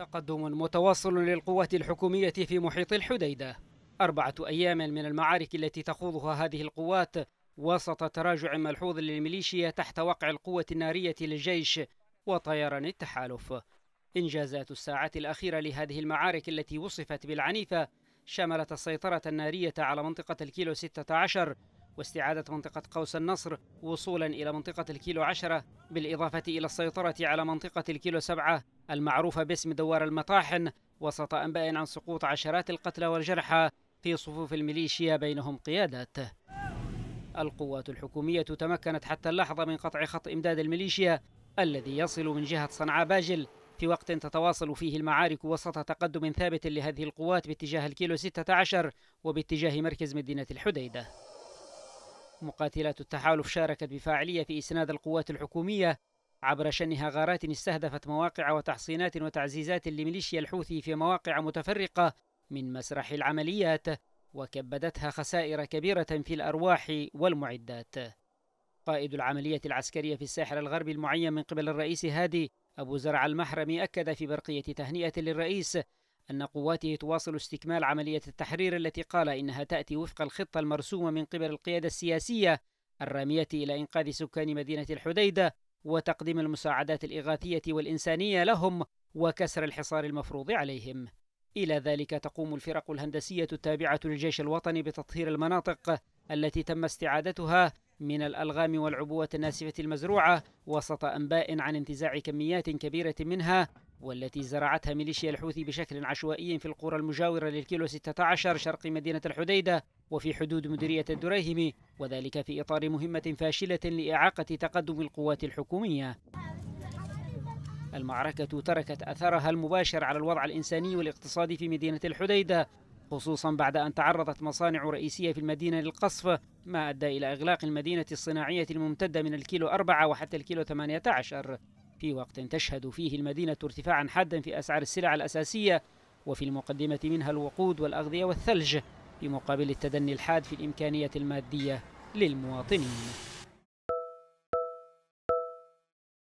تقدم متواصل للقوات الحكومية في محيط الحديدة أربعة أيام من المعارك التي تخوضها هذه القوات وسط تراجع ملحوظ للميليشيا تحت وقع القوة النارية للجيش وطيران التحالف إنجازات الساعات الأخيرة لهذه المعارك التي وصفت بالعنيفة شملت السيطرة النارية على منطقة الكيلو 16 واستعادة منطقة قوس النصر وصولا إلى منطقة الكيلو عشرة بالإضافة إلى السيطرة على منطقة الكيلو سبعة المعروفة باسم دوار المطاحن وسط أنباء عن سقوط عشرات القتلى والجرحى في صفوف الميليشيا بينهم قيادات القوات الحكومية تمكنت حتى اللحظة من قطع خط إمداد الميليشيا الذي يصل من جهة صنعاء باجل في وقت تتواصل فيه المعارك وسط تقدم ثابت لهذه القوات باتجاه الكيلو 16 وباتجاه مركز مدينة الحديدة مقاتلات التحالف شاركت بفاعلية في إسناد القوات الحكومية عبر شن غارات استهدفت مواقع وتحصينات وتعزيزات لميليشيا الحوثي في مواقع متفرقة من مسرح العمليات وكبدتها خسائر كبيرة في الأرواح والمعدات قائد العملية العسكرية في الساحل الغربي المعين من قبل الرئيس هادي أبو زرع المحرمي أكد في برقية تهنئة للرئيس أن قواته تواصل استكمال عملية التحرير التي قال إنها تأتي وفق الخطة المرسومة من قبل القيادة السياسية الرامية إلى إنقاذ سكان مدينة الحديدة وتقديم المساعدات الإغاثية والإنسانية لهم وكسر الحصار المفروض عليهم. إلى ذلك تقوم الفرق الهندسية التابعة للجيش الوطني بتطهير المناطق التي تم استعادتها من الألغام والعبوة الناسفة المزروعة وسط أنباء عن انتزاع كميات كبيرة منها والتي زرعتها ميليشيا الحوثي بشكل عشوائي في القرى المجاورة للكيلو 16 شرق مدينة الحديدة وفي حدود مديرية الدريهم وذلك في إطار مهمة فاشلة لإعاقة تقدم القوات الحكومية المعركة تركت أثرها المباشر على الوضع الإنساني والاقتصادي في مدينة الحديدة خصوصا بعد أن تعرضت مصانع رئيسية في المدينة للقصف ما أدى إلى إغلاق المدينة الصناعية الممتدة من الكيلو 4 وحتى الكيلو 18 في وقت تشهد فيه المدينة ارتفاعا حادا في أسعار السلع الأساسية وفي المقدمة منها الوقود والأغذية والثلج في مقابل التدني الحاد في الإمكانية المادية للمواطنين